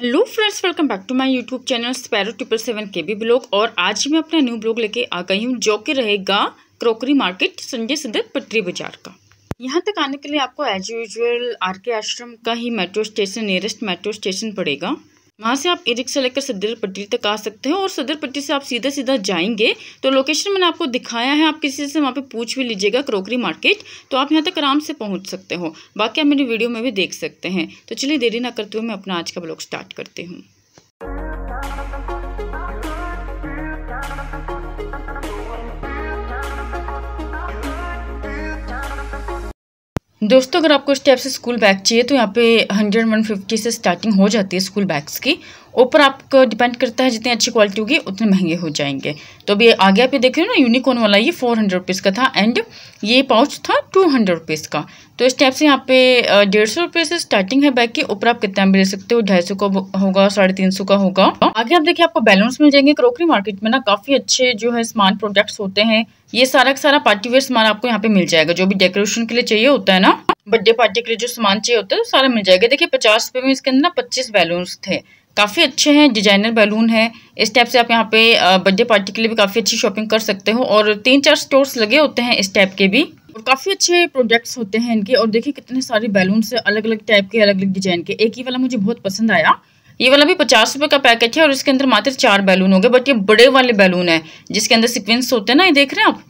hello friends welcome back to my YouTube channel sparrow triple seven K B blog और आज मैं अपना new blog लेके आ गई हूँ जो कि रहेगा क्रोकरी मार्केट संजय सदर पटरी बाजार का यहाँ तक आने के लिए आपको as usual are K Ashram का ही metro station nearest metro station पड़ेगा वहाँ से आप ई रिक्शा लेकर सदर पट्टी तक आ सकते हो और सदर पट्टी से आप सीधा सीधा जाएंगे तो लोकेशन मैंने आपको दिखाया है आप किसी से वहाँ पे पूछ भी लीजिएगा क्रोकरी मार्केट तो आप यहाँ तक आराम से पहुँच सकते हो बाकी आप मेरी वीडियो में भी देख सकते हैं तो चलिए देरी ना करते हुए मैं अपना आज का ब्लॉग स्टार्ट करती हूँ दोस्तों अगर आपको इस टाइप से स्कूल बैग चाहिए तो यहाँ पे हंड्रेड वन फिफ्टी से स्टार्टिंग हो जाती है स्कूल बैग्स की ऊपर आपको डिपेंड करता है जितनी अच्छी क्वालिटी होगी उतने महंगे हो जाएंगे तो अभी आगे आप ये देख रहे हो ना यूनिकॉर्न वाला ये फोर हंड्रेड रुपीज़ का था एंड ये पाउच था टू हंड्रेड रुपीज़ का तो इस टाइप से यहाँ पे डेढ़ सौ रुपये से स्टार्टिंग है बैग की ऊपर आप कितना भी ले सकते हो ढाई सौ का होगा साढ़े तीन सौ का होगा आगे आप देखिए आपको बैलून्स मिल जाएंगे क्रोकरी मार्केट में ना काफ़ी अच्छे जो है स्मार्ट प्रोडक्ट्स होते हैं ये सारा का सारा पार्टी वेयर सामान आपको यहाँ पे मिल जाएगा जो भी डेकोरेशन के लिए चाहिए होता है ना बर्थडे पार्टी के लिए जो सामान चाहिए होता है तो सारा मिल जाएगा देखिए पचास रुपये में इसके अंदर ना पच्चीस बैलून्स थे काफ़ी अच्छे हैं डिजाइनर बैलून है इस टाइप से आप यहाँ पे बर्थडे पार्टी के लिए भी काफ़ी अच्छी शॉपिंग कर सकते हो और तीन चार स्टोर्स लगे होते हैं इस टाइप के भी और काफ़ी अच्छे प्रोडक्ट्स होते हैं इनके और देखिए कितने सारे बैलून्स अलग अलग टाइप के अलग अलग डिजाइन के एक ही वाला मुझे बहुत पसंद आया ये वाला भी पचास रुपये का पैकेट है और इसके अंदर मात्र चार बैलून हो गए बट ये बड़े वाले बैलून है जिसके अंदर सिक्वेंस होते हैं ना ये देख रहे हैं आप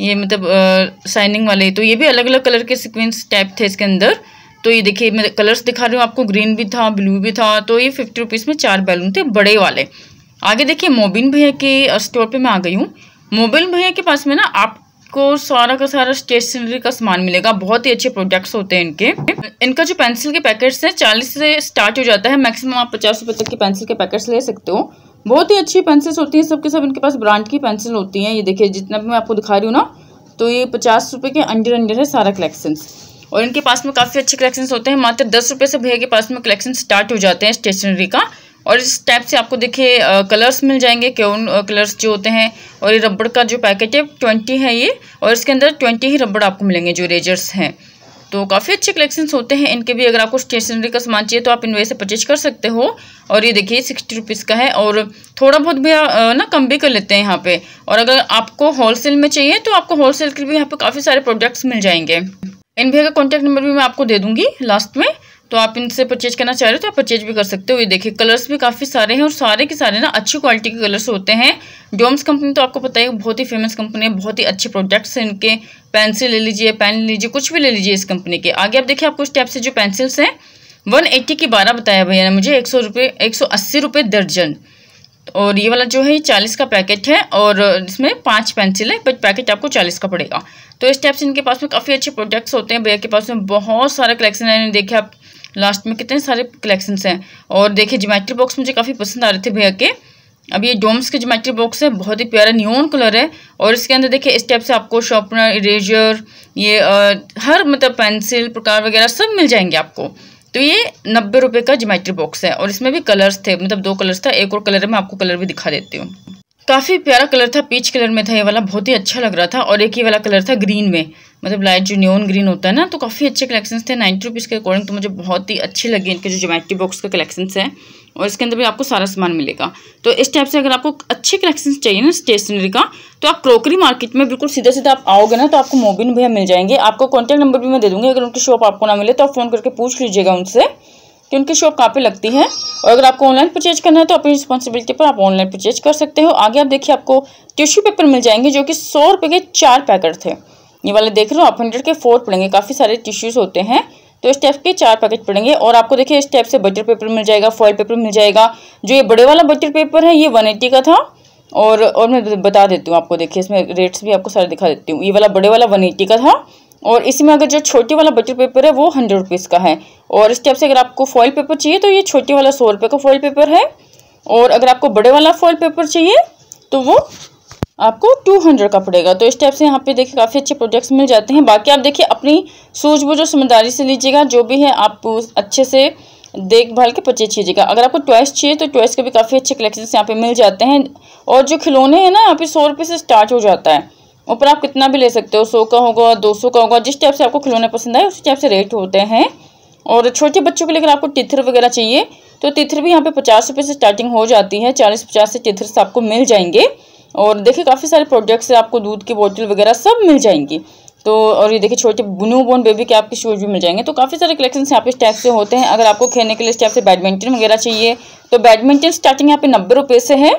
ये मतलब साइनिंग वाले तो ये भी अलग अलग कलर के सिक्वेंस टाइप थे इसके अंदर तो ये देखिए मैं कलर्स दिखा रही हूँ आपको ग्रीन भी था ब्लू भी था तो ये फिफ्टी रुपीज़ में चार बैलून थे बड़े वाले आगे देखिए मोबिन भैया के स्टोर पे मैं आ गई हूँ मोबिन भैया के पास में ना आप आपको सारा का सारा स्टेशनरी का सामान मिलेगा बहुत ही अच्छे प्रोडक्ट्स होते हैं इनके इनका जो पेंसिल के पैकेट्स हैं चालीस से स्टार्ट हो जाता है मैक्सिमम आप पचास रुपये तक के पेंसिल के पैकेट्स ले सकते हो बहुत ही अच्छी पेंसिल्स होती हैं सबके सब इनके पास ब्रांड की पेंसिल होती हैं ये देखिए जितना भी मैं आपको दिखा रही हूँ ना तो ये पचास रुपये के अंडर अंडर है सारा कलेक्शंस और इनके पास में काफ़ी अच्छे कलेक्शंस होते हैं मात्र दस रुपये से भैया के पास में कलेक्शन स्टार्ट हो जाते हैं स्टेशनरी का और इस टाइप से आपको देखिए कलर्स मिल जाएंगे कौन कलर्स जो होते हैं और ये रबड़ का जो पैकेट है ट्वेंटी है ये और इसके अंदर ट्वेंटी ही रबड़ आपको मिलेंगे जो रेजर्स हैं तो काफ़ी अच्छे कलेक्शंस होते हैं इनके भी अगर आपको स्टेशनरी का सामान चाहिए तो आप इन वे से परचेज कर सकते हो और ये देखिए सिक्सटी रुपीज़ का है और थोड़ा बहुत भी ना कम भी कर लेते हैं यहाँ पे और अगर आपको होलसेल में चाहिए तो आपको होलसेल के भी यहाँ पे काफ़ी सारे प्रोडक्ट्स मिल जाएंगे इन भैया का कॉन्टैक्ट नंबर भी मैं आपको दे दूँगी लास्ट में तो आप इनसे परचेज करना चाह रहे हो तो आप परचेज भी कर सकते हो ये देखिए कलर्स भी काफ़ी सारे हैं और सारे के सारे ना अच्छी क्वालिटी के कलर्स होते हैं डोम्स कंपनी तो आपको पता है बहुत ही फेमस कंपनी है बहुत ही अच्छे प्रोडक्ट्स हैं इनके पेंसिल ले लीजिए पेन ले लीजिए कुछ भी ले लीजिए इस कंपनी के आगे आप देखिए आपको इस टाइप से जो पेंसिल्स हैं वन एट्टी की बारह बताया भैया ने मुझे एक सौ रुपये एक सौ अस्सी रुपये दर्जन और ये वाला जो है ये चालीस का पैकेट है और इसमें पांच पेंसिल है बट पैकेट आपको चालीस का पड़ेगा तो इस टाइप से इनके पास में काफ़ी अच्छे प्रोडक्ट्स होते हैं भैया के पास में बहुत सारा कलेक्शन है देखे आप लास्ट में कितने सारे कलेक्शंस हैं और देखिए जोमेट्री बॉक्स मुझे काफ़ी पसंद आ रहे थे भैया के अब ये डोम्स के जोमेट्री बॉक्स है बहुत ही प्यारा न्यून कलर है और इसके अंदर देखिए इस टाइप से आपको शॉपनर इरेजर ये आ, हर मतलब पेंसिल प्रकार वगैरह सब मिल जाएंगे आपको तो ये नब्बे रुपये का जोमेट्री बॉक्स है और इसमें भी कलर्स थे मतलब दो कलर्स था एक और कलर है मैं आपको कलर भी दिखा देती हूँ काफ़ी प्यारा कलर था पीच कलर में था ये वाला बहुत ही अच्छा लग रहा था और एक ही वाला कलर था ग्रीन में मतलब लाइट जो न्योन ग्रीन होता है ना तो काफ़ी अच्छे कलेक्शंस थे नाइन्टी रुपीज़ के अकॉर्डिंग तो मुझे बहुत ही अच्छे लगे इनके जो जोमेट्री बॉक्स का कलेक्शंस है और इसके अंदर भी आपको सारा सामान मिलेगा तो इस टाइप से अगर आपको अच्छे कलेक्शंस चाहिए ना स्टेशनरी का तो आप क्रोकरी मार्केट में बिल्कुल सीधा सीधा आप आओगे ना तो आपको मोबिन भैया मिल जाएंगे आपको कॉन्टैक्ट नंबर भी मैं दे दूँगी अगर उनकी शॉप आपको ना मिले तो आप फ़ोन करके पूछ लीजिएगा उनसे कि उनकी शॉप कहाँ पे लगती है और अगर आपको ऑनलाइन परचेज करना है तो अपनी रिस्पॉन्सिबिलिटी पर आप ऑनलाइन परचेज कर सकते हो आगे आप देखिए आपको टिश्यू पेपर मिल जाएंगे जो कि सौ रुपये के चार पैकेट थे ये वाले देख रहे हो आप हंड्रेड के फोर पड़ेंगे काफ़ी सारे टिश्यूज़ होते हैं तो इस टाइप के चार पैकेट पड़ेंगे और आपको देखिए इस टाइप से बटर पेपर मिल जाएगा फॉइल पेपर मिल जाएगा जो ये बड़े वाला बटर पेपर है ये वन का था और और मैं बता देती हूँ आपको देखिए इसमें रेट्स भी आपको सारे दिखा देती हूँ ये वाला बड़े वाला वन का था और इसी में अगर जो छोटे वाला बटर पेपर है वो हंड्रेड रुपीज़ का है और इस टाइप से अगर आपको फॉइल पेपर चाहिए तो ये छोटे वाला सौ रुपये का फॉइल पेपर है और अगर आपको बड़े वाला फॉइल पेपर चाहिए तो वो आपको टू हंड्रेड का पड़ेगा तो इस टाइप से यहाँ पे देखिए काफ़ी अच्छे प्रोडक्ट्स मिल जाते हैं बाकी आप देखिए अपनी सूझबूझ और समझदारी से लीजिएगा जो भी है आप अच्छे से देखभाल के परचेज कीजिएगा अगर आपको टॉयस चाहिए तो टॉयस के भी काफ़ी अच्छे कलेक्शन यहाँ पे मिल जाते हैं और जो खिलौने हैं ना यहाँ पे सौ रुपये से स्टार्ट हो जाता है ऊपर आप कितना भी ले सकते हो सौ का होगा दो सौ का होगा जिस टाइप से आपको खिलौने पसंद आए उस टाइप से रेट होते हैं और छोटे बच्चों के लिए अगर आपको तिथर वगैरह चाहिए तो तिथर भी यहाँ पे पचास रुपये से स्टार्टिंग हो जाती है चालीस पचास से तिथर आपको मिल जाएंगे और देखिए काफ़ी सारे प्रोडक्ट्स आपको दूध की बोतल वगैरह सब मिल जाएंगी तो और ये देखिए छोटे न्यू बोन बेबी के आपके शूज़ भी मिल जाएंगे तो काफ़ी सारे कलेक्शन यहाँ पे इस टाइप से होते हैं अगर आपको खेलने के लिए इस टाइप से बैडमिंटन वगैरह चाहिए तो बैडमिंटन स्टार्टिंग यहाँ पे नब्बे रुपये से है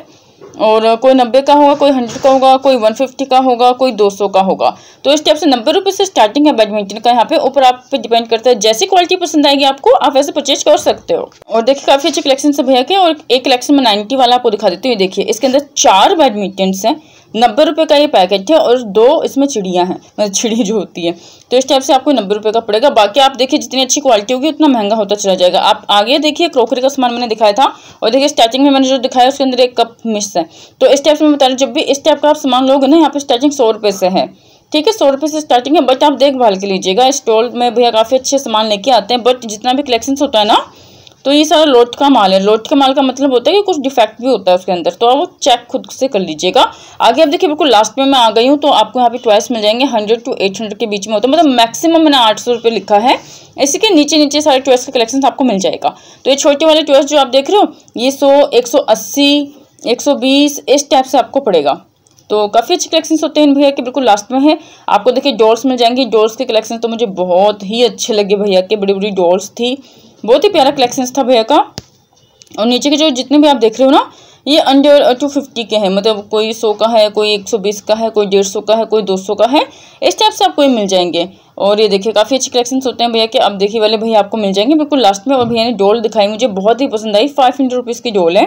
और कोई नब्बे का होगा कोई हंड्रेड का होगा कोई वन फिफ्टी का होगा कोई दो सौ का होगा तो इस टाइप से नब्बे रुपये से स्टार्टिंग है बैडमिंटन का यहाँ पे ऊपर आप पे डिपेंड करता है जैसी क्वालिटी पसंद आएगी आपको आप वैसे परचेज कर सकते हो और देखिए काफ़ी अच्छे कलेक्शन से भैया के और एक कलेक्शन में नाइन्टी वाला आपको दिखा देती हूँ देखिए इसके अंदर चार बैडमिंटन हैं नब्बे रुपये का ये पैकेट है और दो इसमें चिड़िया हैं मतलब चिड़ी जो होती है तो इस टाइप से आपको नब्बे रुपये का पड़ेगा बाकी आप देखिए जितनी अच्छी क्वालिटी होगी उतना महंगा होता चला जाएगा आप आगे देखिए क्रोकरी का सामान मैंने दिखाया था और देखिए स्टार्टिंग में मैंने जो दिखाया उसके अंदर एक कप मिस है तो इस टाइप से मैं बता रही जब भी इस टाइप का आप सामान लोगे ना यहाँ पर स्टार्टिंग सौ रुपये से है ठीक है सौ रुपये से स्टार्टिंग है बट आप देखभाल के लीजिएगा स्टॉल में भैया काफ़ी अच्छे सामान लेके आते हैं बट जितना भी कलेक्शंस होता है ना तो ये सारा लोट का माल है लोट का माल का मतलब होता है कि कुछ डिफेक्ट भी होता है उसके अंदर तो आप वो चेक खुद से कर लीजिएगा आगे आप देखिए बिल्कुल लास्ट में मैं आ गई हूँ तो आपको यहाँ पे ट्वाइस मिल जाएंगे हंड्रेड टू एट हंड्रेड के बीच में होता है मतलब मैक्सिमम मैंने आठ सौ रुपये लिखा है इसी के नीचे नीचे सारे ट्वेल्स का कलेक्शन आपको मिल जाएगा तो ये छोटे वाले ट्वेल्स जो आप देख रहे हो ये सौ एक सौ अस्सी एक सौ बीस इस टाइप से आपको पड़ेगा तो काफ़ी अच्छे कलेक्शंस होते हैं इन भैया के बिल्कुल लास्ट में है आपको देखिए डॉल्स मिल जाएंगी डॉल्स के कलेक्शन तो मुझे बहुत ही अच्छे लगे भैया के बड़ी बड़ी डॉल्स थी बहुत ही प्यारा कलेक्शंस था भैया का और नीचे के जो जितने भी आप देख रहे हो ना ये अंडर टू फिफ्टी के हैं मतलब कोई सौ का है कोई एक सौ बीस का है कोई डेढ़ सौ का है कोई दो सौ का है इस टाइप से आपको ये मिल जाएंगे और ये देखिए काफ़ी अच्छे कलेक्शन होते हैं भैया के आप देखिए वाले भैया आपको मिल जाएंगे बिल्कुल लास्ट में और भैया ने डॉल दिखाई मुझे बहुत ही पसंद आई फाइव हंड्रेड रुपीज़ की डॉल है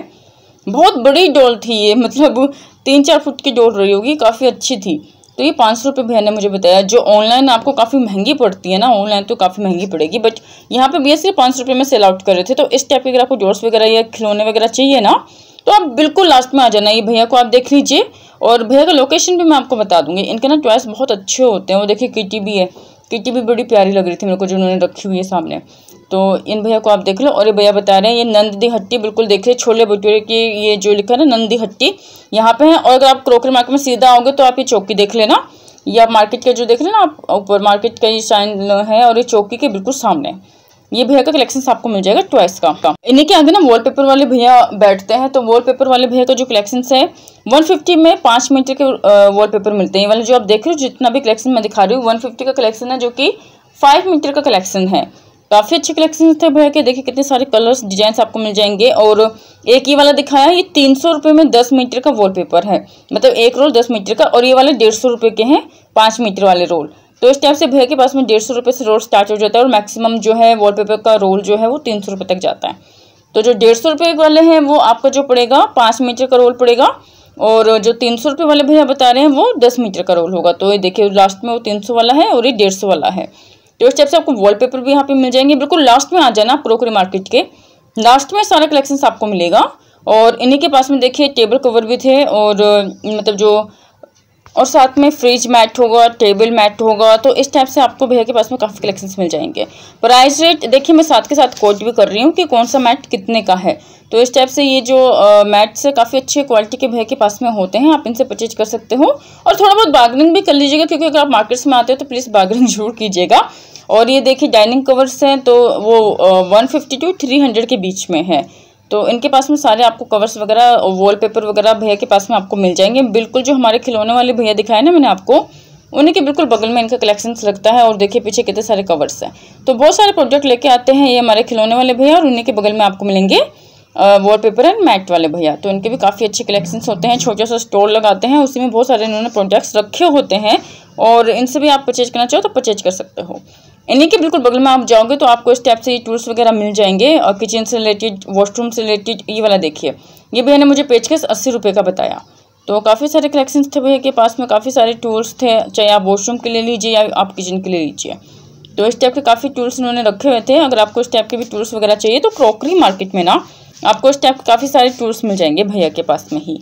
बहुत बड़ी डॉल थी ये मतलब तीन चार फुट की डॉल रही होगी काफ़ी अच्छी थी तो ये पाँच सौ रुपये भैया ने मुझे बताया जो ऑनलाइन आपको काफ़ी महंगी पड़ती है ना ऑनलाइन तो काफ़ी महंगी पड़ेगी बट यहाँ पे भैया सिर्फ पाँच सौ रुपये में सेल आउट कर रहे थे तो इस टाइप के अगर आपको जोर्स वगैरह या खिलौने वगैरह चाहिए ना तो आप बिल्कुल लास्ट में आ जाना ये भैया को आप देख लीजिए और भैया का लोकेशन भी मैं आपको बता दूंगी इनके ना चॉइस बहुत अच्छे होते हैं वो देखिए किटी भी है किटी भी बड़ी प्यारी लग रही थी मेरे को जो उन्होंने रखी हुई है सामने तो इन भैया को आप देख लो और ये भैया बता रहे हैं ये नंदी हट्टी बिल्कुल रहे छोले भटूरे की ये जो लिखा है ना नंदी हट्टी यहाँ पे है और अगर आप क्रोकर मार्केट में सीधा आओगे तो आप ये चौकी देख लेना ये मार्केट का जो देख लेना आप ऊपर मार्केट का ये साइन है और ये चौकी के बिल्कुल सामने है ये भैया का कलेक्शन आपको मिल जाएगा ट्वाइस का, इन्हीं के आगे ना वॉलपेपर वाले भैया बैठते हैं तो वॉलपेपर वाले भैया का जो कलेक्शन है 150 में पांच मीटर के वॉलपेपर मिलते हैं ये वाले जो आप देख रहे हो जितना भी कलेक्शन मैं दिखा रही हूँ 150 का कलेक्शन है जो कि फाइव मीटर का कलेक्शन है काफ़ी अच्छे कलेक्शन थे भैया के देखिए कितने सारे कलर्स डिजाइन आपको मिल जाएंगे और एक ये वाला दिखाया है ये तीन सौ रुपये में दस मीटर का वॉलपेपर है मतलब एक रोल दस मीटर का और ये वाले डेढ़ सौ रुपये के हैं पाँच मीटर वाले रोल तो इस टाइप से भैया के पास में डेढ़ सौ रुपये से रोल स्टार्ट हो जाता है और मैक्सिमम जो है वॉलपेपर का रोल जो है वो तीन सौ रुपये तक जाता है तो जो डेढ़ सौ रुपये वाले हैं वो आपका जो पड़ेगा पाँच मीटर का रोल पड़ेगा और जो तीन सौ रुपये वाले भैया बता रहे हैं वो दस मीटर का रोल होगा तो ये देखिए लास्ट में वो तीन सौ वाला है और ये डेढ़ सौ वाला है तो इस टाइप से आपको पेपर भी यहाँ पे मिल जाएंगे बिल्कुल लास्ट में आ जाना प्रोकरी मार्केट के लास्ट में सारा कलेक्शन आपको मिलेगा और इन्हीं के पास में देखिए टेबल कवर भी थे और मतलब जो और साथ में फ्रिज मैट होगा टेबल मैट होगा तो इस टाइप से आपको भैया के पास में काफ़ी कलेक्शंस मिल जाएंगे प्राइस रेट देखिए मैं साथ के साथ कोट भी कर रही हूँ कि कौन सा मैट कितने का है तो इस टाइप से ये जो मैट्स से काफ़ी अच्छे क्वालिटी के भैया के पास में होते हैं आप इनसे परचेज कर सकते हो और थोड़ा बहुत बार्गनिंग भी कर लीजिएगा क्योंकि अगर आप मार्केट्स में आते हो तो प्लीज़ बार्गनिंग जरूर कीजिएगा और ये देखिए डाइनिंग कवर्स हैं तो वो one fifty to three hundred के बीच में है तो इनके पास में सारे आपको कवर्स वगैरह वॉलपेपर वगैरह भैया के पास में आपको मिल जाएंगे बिल्कुल जो हमारे खिलौने वाले भैया दिखाए ना मैंने आपको उन्हीं के बिल्कुल बगल में इनका कलेक्शन लगता है और देखिए पीछे कितने सारे कवर्स हैं तो बहुत सारे प्रोडक्ट लेके आते हैं ये हमारे खिलौने वाले भैया और उन्हीं के बगल में आपको मिलेंगे वॉल पेपर एंड मैट वाले भैया तो इनके भी काफ़ी अच्छे कलेक्शंस होते हैं छोटे सा स्टोर लगाते हैं उसी में बहुत सारे इन्होंने प्रोडक्ट्स रखे होते हैं और इनसे भी आप परचेज करना चाहो तो परचेज कर सकते हो इन्हीं के बिल्कुल बगल में आप जाओगे तो आपको इस टाइप से ये टूल्स वगैरह मिल जाएंगे और किचन से रिलेटेड वॉशरूम से रिलेटेड ये वाला देखिए ये भैया ने मुझे पेचकस अस्सी रुपये का बताया तो काफ़ी सारे कलेक्शंस थे भैया के पास में काफ़ी सारे टूल्स थे चाहे आप वॉशरूम के लिए लीजिए या आप किचन के लिए लीजिए तो इस टाइप के काफ़ी टूल्स इन्होंने रखे हुए थे अगर आपको इस टाइप के भी टूल्स वगैरह चाहिए तो क्रॉकरी मार्केट में ना आपको इस टाइप के काफ़ी सारे टूल्स मिल जाएंगे भैया के पास में ही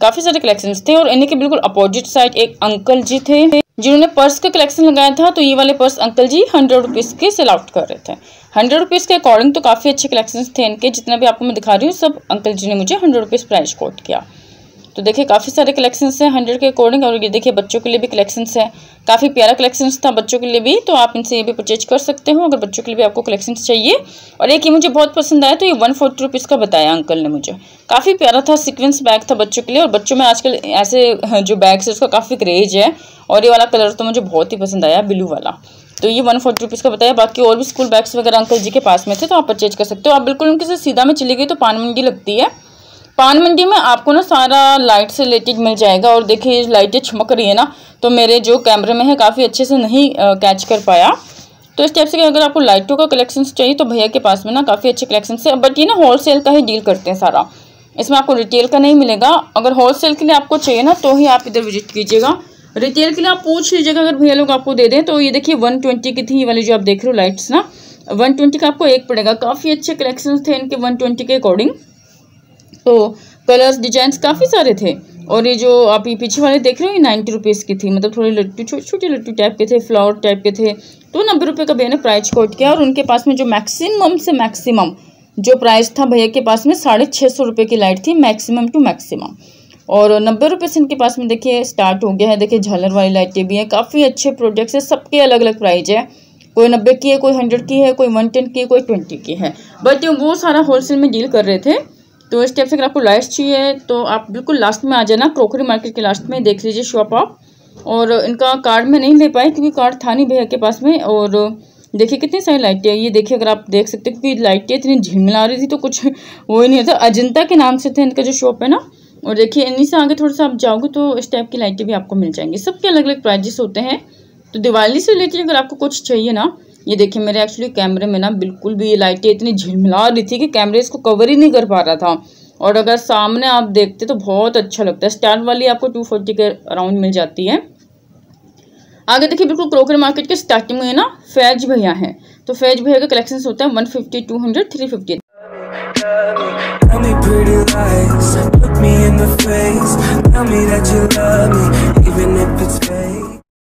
काफी सारे कलेक्शन थे और इन्हीं के बिल्कुल अपोजिट साइड एक अंकल जी थे जिन्होंने पर्स का कलेक्शन लगाया था तो ये वाले purse uncle ji hundred rupees के सेल आउट कर रहे थे हंड्रेड रुपीज़ के अकॉर्डिंग तो काफ़ी अच्छे कलेक्शन थे इनके जितना भी आपको मैं दिखा रही हूँ सब अंकल जी ने मुझे हंड्रेड रुपीज़ प्राइस कोट किया तो देखिए काफ़ी सारे कलेक्शंस हैं हंड्रेड के अकॉर्डिंग और ये देखिए बच्चों के लिए भी कलेक्शंस है काफ़ी प्यारा कलेक्शंस था बच्चों के लिए भी तो आप इनसे ये भी परचेज कर सकते हो अगर बच्चों के लिए भी आपको कलेक्शंस चाहिए और एक ये मुझे बहुत पसंद आया तो ये वन फोर्टी रुपीज़ का बताया अंकल ने मुझे काफ़ी प्यारा था सिक्वेंस बैग था बच्चों के लिए और बच्चों में आजकल ऐसे हाँ, जो बैग्स है उसका काफ़ी क्रेज है और ये वाला कलर तो मुझे बहुत ही पसंद आया ब्लू वाला तो ये वन फोर्टी रुपीज़ का बताया बाकी और भी स्कूल बैग्स वगैरह अंकल जी के पास में थे तो आप परचेज कर सकते हो आप बिल्कुल उनके से सीधा में चली गई तो पान मंडी लगती है पान मंडी में आपको ना सारा लाइट से रिलेटेड मिल जाएगा और देखिए ये लाइटें चमक रही है ना तो मेरे जो कैमरे में है काफ़ी अच्छे से नहीं कैच कर पाया तो इस टाइप से अगर आपको लाइटों का कलेक्शन चाहिए तो भैया के पास में ना काफ़ी अच्छे कलेक्शन है बट ये ना होलसेल का ही डील करते हैं सारा इसमें आपको रिटेल का नहीं मिलेगा अगर होलसेल के लिए आपको चाहिए ना तो ही आप इधर विजिट कीजिएगा रिटेल के लिए आप पूछ लीजिएगा अगर भैया लोग आपको दे दें तो ये देखिए वन ट्वेंटी की थी वाली जो आप देख रहे हो लाइट्स ना वन ट्वेंटी का आपको एक पड़ेगा काफ़ी अच्छे कलेक्शन थे इनके वन ट्वेंटी के अकॉर्डिंग तो कलर्स डिजाइंस काफ़ी सारे थे और ये जो आप ये पीछे वाले देख रहे हो ये नाइन्टी रुपीज़ की थी मतलब थोड़े लट्टू छोटे छोटे लट्टू टाइप के थे फ्लावर टाइप के थे तो नब्बे रुपये का भैया ने प्राइस कोट किया और उनके पास में जो मैक्सिमम से मैक्सिमम जो प्राइस था भैया के पास में साढ़े छः सौ रुपये की लाइट थी मैक्सिमम टू मैक्सिमम और नब्बे रुपये से इनके पास में देखिए स्टार्ट हो गया है देखिए झालर वाली लाइटें भी हैं काफ़ी अच्छे प्रोडक्ट्स हैं सबके अलग अलग प्राइज है कोई नब्बे की है कोई हंड्रेड की है कोई वन टेन की है कोई ट्वेंटी की है बट वो सारा होलसेल में डील कर रहे थे तो इस टाइप से अगर आपको लाइट्स चाहिए तो आप बिल्कुल लास्ट में आ जाना क्रोकरी मार्केट के लास्ट में देख लीजिए शॉप आप और इनका कार्ड में नहीं ले पाए क्योंकि कार्ड था नहीं भैया के पास में और देखिए कितनी सारी लाइटें ये देखिए अगर आप देख सकते हो क्योंकि लाइटें इतनी झिमला रही थी तो कुछ वो ही नहीं होता अजंता के नाम से थे इनका जो शॉप है ना और देखिए इन्हीं से आगे थोड़ा सा आप जाओगे तो इस टाइप की लाइटें भी आपको मिल जाएंगी सबके अलग अलग प्राइजेस होते हैं तो दिवाली से रिलेटेड अगर आपको कुछ चाहिए ना ये देखिए मेरे एक्चुअली कैमरे में ना बिल्कुल भी ये लाइटें इतनी झिलमिला रही थी कि कैमरे इसको कवर ही नहीं कर पा रहा था और अगर सामने आप देखते तो बहुत अच्छा लगता है स्टैंड वाली आपको टू फोर्टी के अराउंड मिल जाती है आगे देखिए बिल्कुल क्रोकर मार्केट के स्टार्टिंग में ना फैज भैया है तो फैज भैया का कलेक्शन होता है one fifty two hundred three fifty Tell me that you love me, even if it's fake